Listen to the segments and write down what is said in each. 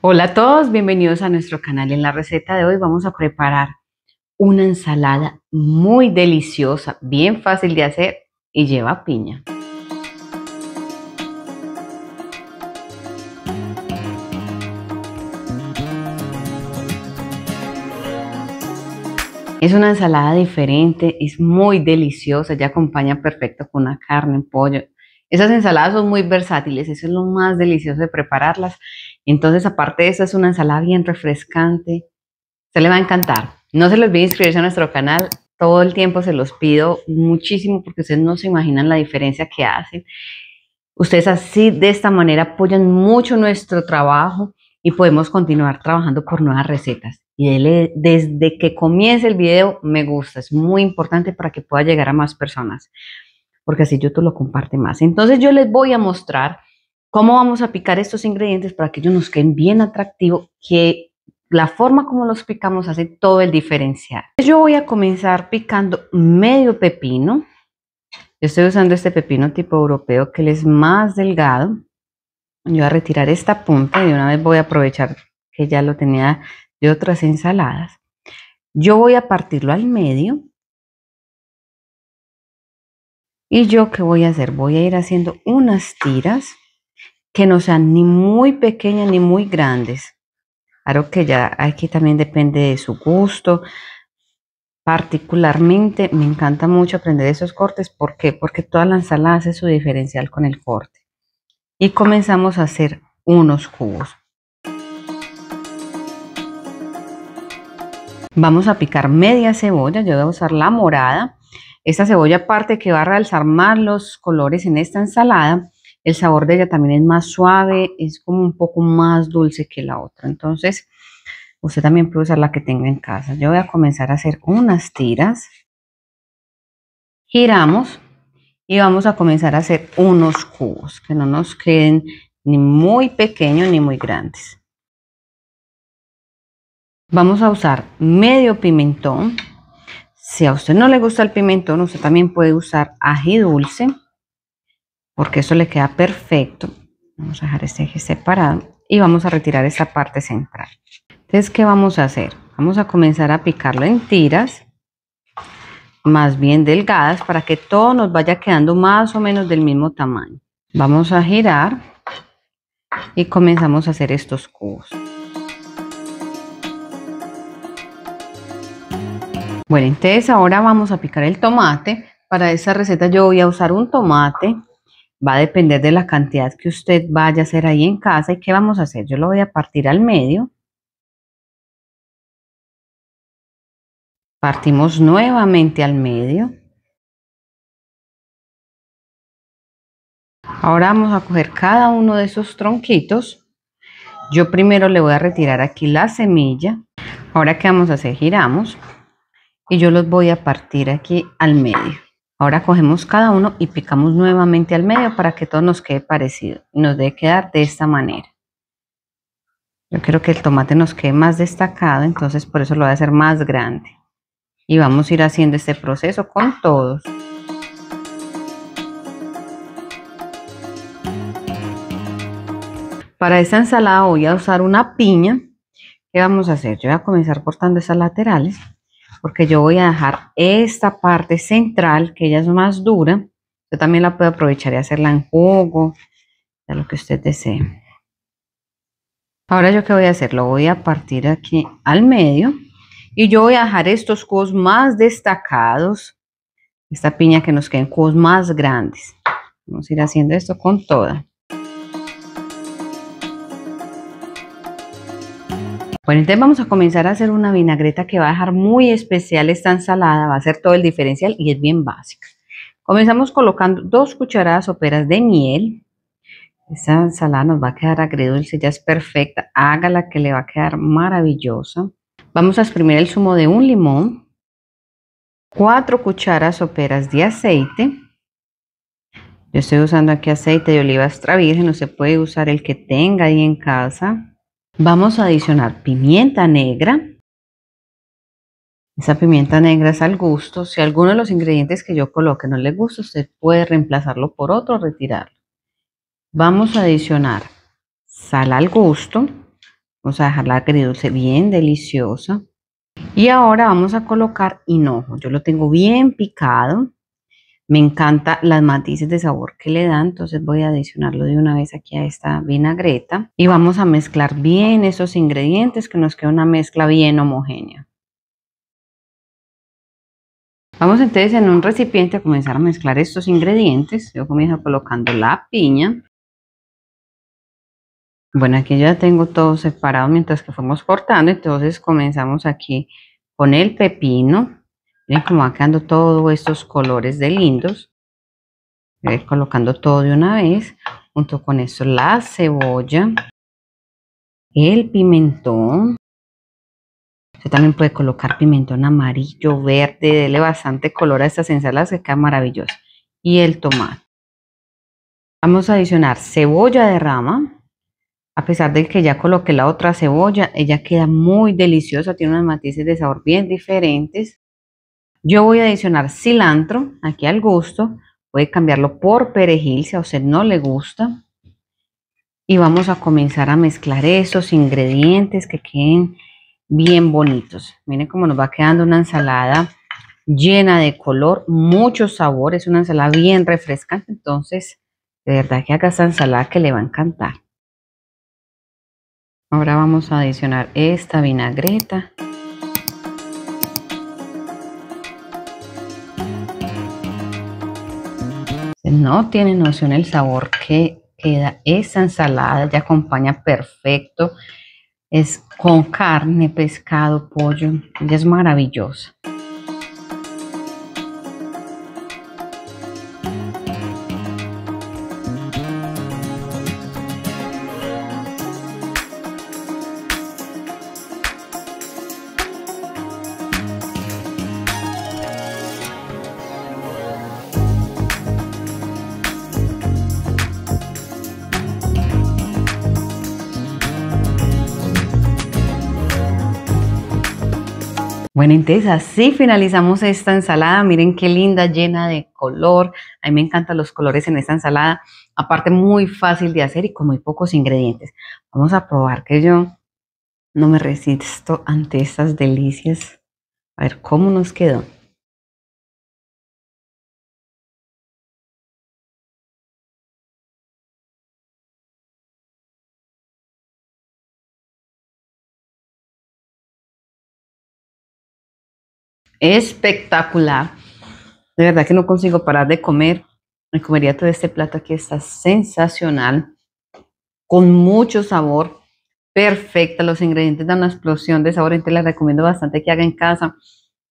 Hola a todos, bienvenidos a nuestro canal. En la receta de hoy vamos a preparar una ensalada muy deliciosa, bien fácil de hacer y lleva piña. Es una ensalada diferente, es muy deliciosa, ya acompaña perfecto con una carne, un pollo. Esas ensaladas son muy versátiles, eso es lo más delicioso de prepararlas entonces, aparte de eso, es una ensalada bien refrescante. Se le va a encantar. No se les olvide inscribirse a nuestro canal. Todo el tiempo se los pido muchísimo porque ustedes no se imaginan la diferencia que hacen. Ustedes así, de esta manera, apoyan mucho nuestro trabajo y podemos continuar trabajando por nuevas recetas. Y desde que comience el video, me gusta. Es muy importante para que pueda llegar a más personas porque así YouTube lo comparte más. Entonces yo les voy a mostrar ¿Cómo vamos a picar estos ingredientes para que ellos nos queden bien atractivos? Que la forma como los picamos hace todo el diferencial. Pues yo voy a comenzar picando medio pepino. Yo estoy usando este pepino tipo europeo que es más delgado. Yo voy a retirar esta punta y de una vez voy a aprovechar que ya lo tenía de otras ensaladas. Yo voy a partirlo al medio. Y yo qué voy a hacer? Voy a ir haciendo unas tiras que no sean ni muy pequeñas ni muy grandes. Claro que ya aquí también depende de su gusto. Particularmente me encanta mucho aprender esos cortes. ¿Por qué? Porque toda la ensalada hace su diferencial con el corte. Y comenzamos a hacer unos cubos. Vamos a picar media cebolla, yo voy a usar la morada. Esta cebolla aparte que va a realzar más los colores en esta ensalada, el sabor de ella también es más suave, es como un poco más dulce que la otra. Entonces, usted también puede usar la que tenga en casa. Yo voy a comenzar a hacer unas tiras. Giramos y vamos a comenzar a hacer unos cubos que no nos queden ni muy pequeños ni muy grandes. Vamos a usar medio pimentón. Si a usted no le gusta el pimentón, usted también puede usar ají dulce porque eso le queda perfecto. Vamos a dejar este eje separado y vamos a retirar esta parte central. Entonces, ¿qué vamos a hacer? Vamos a comenzar a picarlo en tiras, más bien delgadas, para que todo nos vaya quedando más o menos del mismo tamaño. Vamos a girar y comenzamos a hacer estos cubos. Bueno, entonces ahora vamos a picar el tomate. Para esta receta yo voy a usar un tomate va a depender de la cantidad que usted vaya a hacer ahí en casa. ¿Y qué vamos a hacer? Yo lo voy a partir al medio. Partimos nuevamente al medio. Ahora vamos a coger cada uno de esos tronquitos. Yo primero le voy a retirar aquí la semilla. Ahora que vamos a hacer? Giramos. Y yo los voy a partir aquí al medio. Ahora cogemos cada uno y picamos nuevamente al medio para que todo nos quede parecido. Y nos debe quedar de esta manera. Yo quiero que el tomate nos quede más destacado, entonces por eso lo voy a hacer más grande. Y vamos a ir haciendo este proceso con todos. Para esta ensalada voy a usar una piña. ¿Qué vamos a hacer? Yo voy a comenzar cortando esas laterales porque yo voy a dejar esta parte central, que ella es más dura, yo también la puedo aprovechar y hacerla en jugo, ya lo que usted desee. Ahora yo qué voy a hacer, lo voy a partir aquí al medio y yo voy a dejar estos cubos más destacados, esta piña que nos queden cubos más grandes. Vamos a ir haciendo esto con toda. Bueno, entonces vamos a comenzar a hacer una vinagreta que va a dejar muy especial esta ensalada, va a hacer todo el diferencial y es bien básica. Comenzamos colocando dos cucharadas soperas de miel. Esta ensalada nos va a quedar agridulce, ya es perfecta. Hágala que le va a quedar maravillosa. Vamos a exprimir el zumo de un limón, cuatro cucharas soperas de aceite. Yo estoy usando aquí aceite de oliva extra virgen, no se puede usar el que tenga ahí en casa. Vamos a adicionar pimienta negra. Esa pimienta negra es al gusto. Si alguno de los ingredientes que yo coloque no le gusta, usted puede reemplazarlo por otro, retirarlo. Vamos a adicionar sal al gusto. Vamos a dejarla agridulce bien deliciosa. Y ahora vamos a colocar hinojo. Yo lo tengo bien picado. Me encanta las matices de sabor que le dan, entonces voy a adicionarlo de una vez aquí a esta vinagreta y vamos a mezclar bien esos ingredientes que nos queda una mezcla bien homogénea. Vamos entonces en un recipiente a comenzar a mezclar estos ingredientes. Yo comienzo colocando la piña. Bueno, aquí ya tengo todo separado mientras que fuimos cortando, entonces comenzamos aquí con el pepino, Miren cómo va quedando todos estos colores de lindos. Voy a ir colocando todo de una vez. Junto con eso la cebolla, el pimentón. Usted también puede colocar pimentón amarillo, verde, dele bastante color a estas ensaladas que queda maravilloso. Y el tomate. Vamos a adicionar cebolla de rama. A pesar de que ya coloqué la otra cebolla, ella queda muy deliciosa, tiene unos matices de sabor bien diferentes. Yo voy a adicionar cilantro aquí al gusto. Puede cambiarlo por perejil si a usted no le gusta. Y vamos a comenzar a mezclar esos ingredientes que queden bien bonitos. Miren cómo nos va quedando una ensalada llena de color, mucho sabor. Es una ensalada bien refrescante. Entonces, de verdad que haga esta ensalada que le va a encantar. Ahora vamos a adicionar esta vinagreta. No tiene noción el sabor que queda esa ensalada, ya acompaña perfecto. Es con carne, pescado, pollo, ya es maravillosa. Bueno, entonces así finalizamos esta ensalada. Miren qué linda, llena de color. A mí me encantan los colores en esta ensalada. Aparte, muy fácil de hacer y con muy pocos ingredientes. Vamos a probar que yo no me resisto ante estas delicias. A ver cómo nos quedó. espectacular. De verdad que no consigo parar de comer. Me comería todo este plato que está sensacional, con mucho sabor, perfecta. Los ingredientes dan una explosión de sabor, entonces les recomiendo bastante que haga en casa.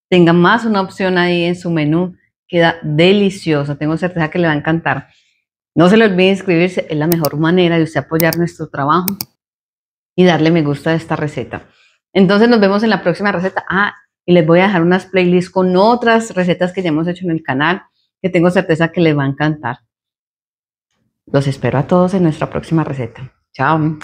Tenga más una opción ahí en su menú, queda deliciosa. Tengo certeza que le va a encantar. No se le olvide inscribirse, es la mejor manera de usted apoyar nuestro trabajo y darle me gusta a esta receta. Entonces nos vemos en la próxima receta. Ah, y les voy a dejar unas playlists con otras recetas que ya hemos hecho en el canal que tengo certeza que les va a encantar. Los espero a todos en nuestra próxima receta. Chao.